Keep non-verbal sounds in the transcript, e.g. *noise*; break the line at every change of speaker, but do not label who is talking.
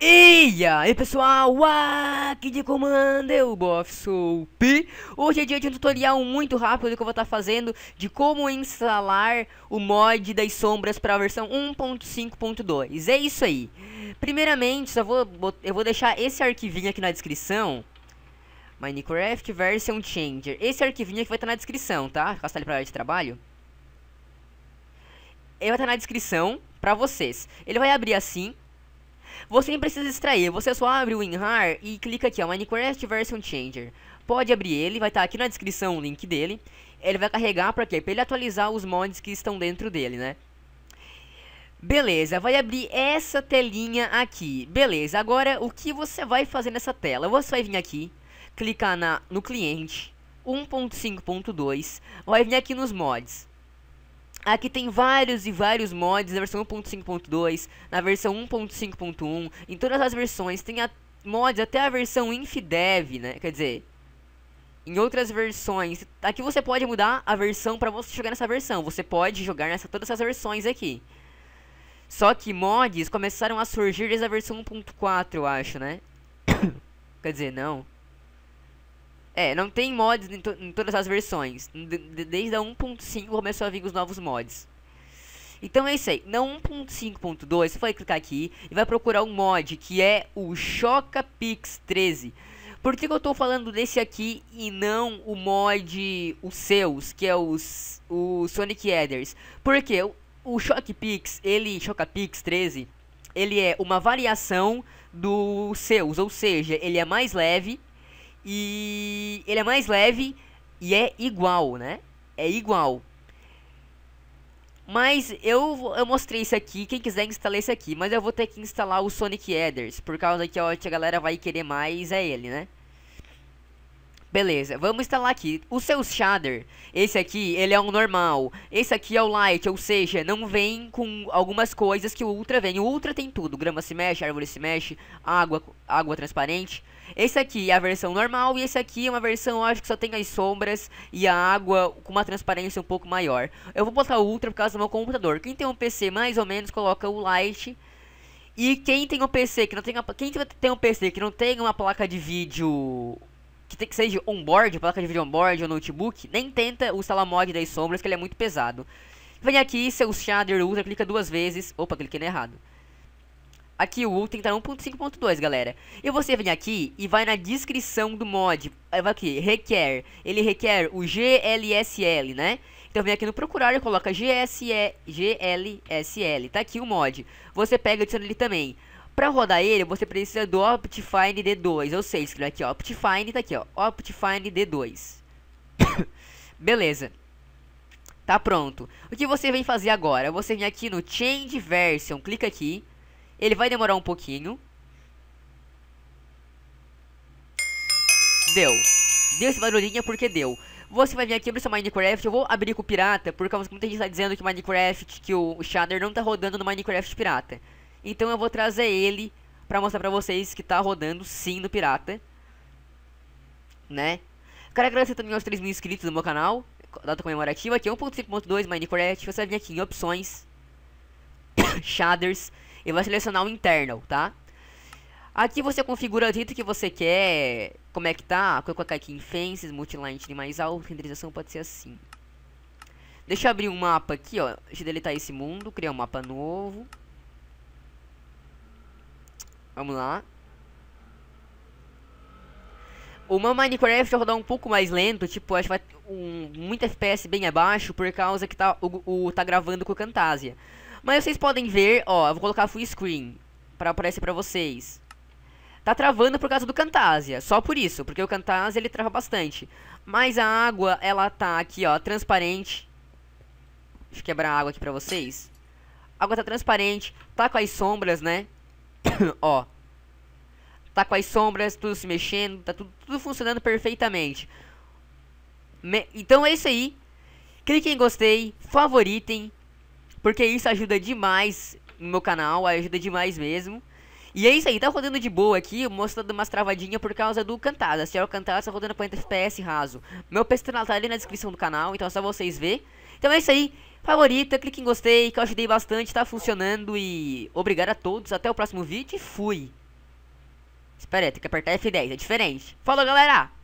E aí pessoal, aqui de comando eu, sou o Pi. Hoje é dia de um tutorial muito rápido que eu vou estar tá fazendo de como instalar o mod das sombras para a versão 1.5.2. É isso aí. Primeiramente, só vou, eu vou deixar esse arquivinho aqui na descrição. Minecraft Version Changer. Esse arquivinho aqui vai estar tá na descrição, tá? Castar ele para área de trabalho. Ele vai estar tá na descrição para vocês. Ele vai abrir assim. Você nem precisa extrair, você só abre o WinRAR e clica aqui, ó, Minecraft Version Changer. Pode abrir ele, vai estar tá aqui na descrição o link dele. Ele vai carregar para quê? Para ele atualizar os mods que estão dentro dele, né? Beleza, vai abrir essa telinha aqui. Beleza, agora o que você vai fazer nessa tela? Você vai vir aqui, clicar na, no cliente, 1.5.2, vai vir aqui nos mods. Aqui tem vários e vários mods na versão 1.5.2, na versão 1.5.1, em todas as versões. Tem a, mods até a versão infidev, né? Quer dizer, em outras versões. Aqui você pode mudar a versão para você jogar nessa versão. Você pode jogar nessa todas essas versões aqui. Só que mods começaram a surgir desde a versão 1.4, eu acho, né? *coughs* Quer dizer, não. É, não tem mods em, to em todas as versões. desde a 1.5 começou a vir os novos mods. Então é isso aí. Na 1.5.2, você vai clicar aqui e vai procurar um mod que é o Chocapix 13. Por que, que eu estou falando desse aqui e não o mod, os seus, que é os, o Sonic Headers? Porque o, o Chocapix, ele, Chocapix 13, ele é uma variação dos seus, ou seja, ele é mais leve e ele é mais leve e é igual, né? É igual. Mas eu, eu mostrei isso aqui, quem quiser instalar isso aqui, mas eu vou ter que instalar o Sonic Adders, por causa que a galera vai querer mais é ele, né? Beleza, vamos instalar aqui. O seu shader, esse aqui, ele é o normal. Esse aqui é o light, ou seja, não vem com algumas coisas que o ultra vem. O ultra tem tudo, grama se mexe, árvore se mexe, água, água transparente. Esse aqui é a versão normal e esse aqui é uma versão, acho que só tem as sombras e a água com uma transparência um pouco maior. Eu vou botar o Ultra por causa do meu computador. Quem tem um PC mais ou menos, coloca o Lite. E quem tem um PC que não tem uma, quem tem um PC que não tem uma placa de vídeo que tem que seja onboard, placa de vídeo onboard ou notebook, nem tenta o Salamod das sombras, que ele é muito pesado. Vem aqui, seu shader ultra, clica duas vezes. Opa, cliquei errado. Aqui o tem que estar 1.5.2, galera. E você vem aqui e vai na descrição do mod. É, vai aqui, requer. Ele requer o GLSL, né? Então vem aqui no procurar e coloca GSE, GLSL. Tá aqui o mod. Você pega e adiciona ele também. Para rodar ele, você precisa do Optifine D2. Eu sei, escreve aqui, ó. Optifine, tá aqui, ó. Optifine D2. *coughs* Beleza. Tá pronto. O que você vem fazer agora? Você vem aqui no Change Version. Clica aqui. Ele vai demorar um pouquinho. Deu. Deu esse barulhinho porque deu. Você vai vir aqui abrir seu Minecraft, eu vou abrir com o pirata, porque muita gente está dizendo que o Minecraft, que o Shader não está rodando no Minecraft pirata. Então eu vou trazer ele para mostrar para vocês que está rodando sim no pirata. Né? Quero agradecer também aos 3 mil inscritos do meu canal, data comemorativa, que é 1.5.2 Minecraft, você vai vir aqui em opções, *coughs* shaders, e vai selecionar o internal, tá? Aqui você configura o jeito que você quer, como é que tá, vou colocar aqui em fences, multiline mais alto, renderização pode ser assim. Deixa eu abrir um mapa aqui, ó, deixa eu deletar esse mundo, criar um mapa novo. Vamos lá. O meu Minecraft vai rodar um pouco mais lento, tipo, acho que vai um, muito FPS bem abaixo, por causa que tá, o, o tá gravando com o Camtasia. Mas vocês podem ver, ó, eu vou colocar full screen para aparecer para vocês. Tá travando por causa do Camtasia, só por isso, porque o Camtasia ele trava bastante. Mas a água, ela tá aqui, ó, transparente. Deixa eu quebrar a água aqui pra vocês. A água tá transparente, tá com as sombras, né? *coughs* ó. Tá com as sombras, tudo se mexendo, tá tudo, tudo funcionando perfeitamente. Me então é isso aí. Cliquem em gostei, favoritem, porque isso ajuda demais no meu canal, ajuda demais mesmo. E é isso aí, tá rodando de boa aqui, mostrando umas travadinhas por causa do cantada Se é o cantada tá rodando 40 FPS raso. Meu PC tá ali na descrição do canal, então é só vocês ver. Então é isso aí, favorita, clique em gostei, que eu ajudei bastante, tá funcionando e... Obrigado a todos, até o próximo vídeo e fui! Espera aí, tem que apertar F10, é diferente. Falou, galera!